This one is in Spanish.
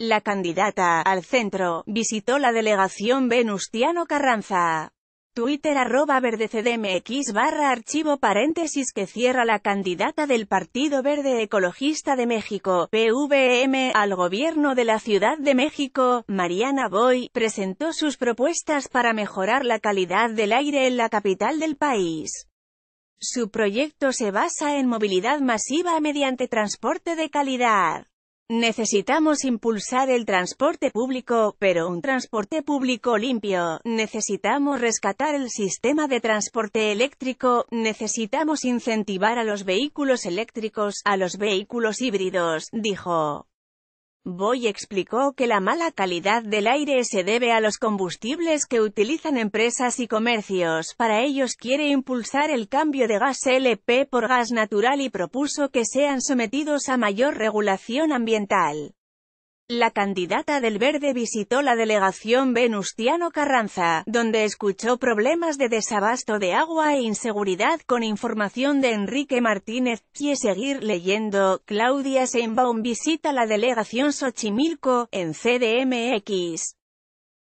La candidata al centro visitó la delegación Venustiano Carranza. Twitter arroba verdecdmx barra archivo paréntesis que cierra la candidata del Partido Verde Ecologista de México, PVM, al gobierno de la Ciudad de México, Mariana Boy, presentó sus propuestas para mejorar la calidad del aire en la capital del país. Su proyecto se basa en movilidad masiva mediante transporte de calidad. Necesitamos impulsar el transporte público, pero un transporte público limpio. Necesitamos rescatar el sistema de transporte eléctrico. Necesitamos incentivar a los vehículos eléctricos, a los vehículos híbridos, dijo. Boy explicó que la mala calidad del aire se debe a los combustibles que utilizan empresas y comercios. Para ellos quiere impulsar el cambio de gas LP por gas natural y propuso que sean sometidos a mayor regulación ambiental. La candidata del Verde visitó la delegación Venustiano Carranza, donde escuchó problemas de desabasto de agua e inseguridad con información de Enrique Martínez. Y seguir leyendo, Claudia Seinbaum visita la delegación Xochimilco, en CDMX.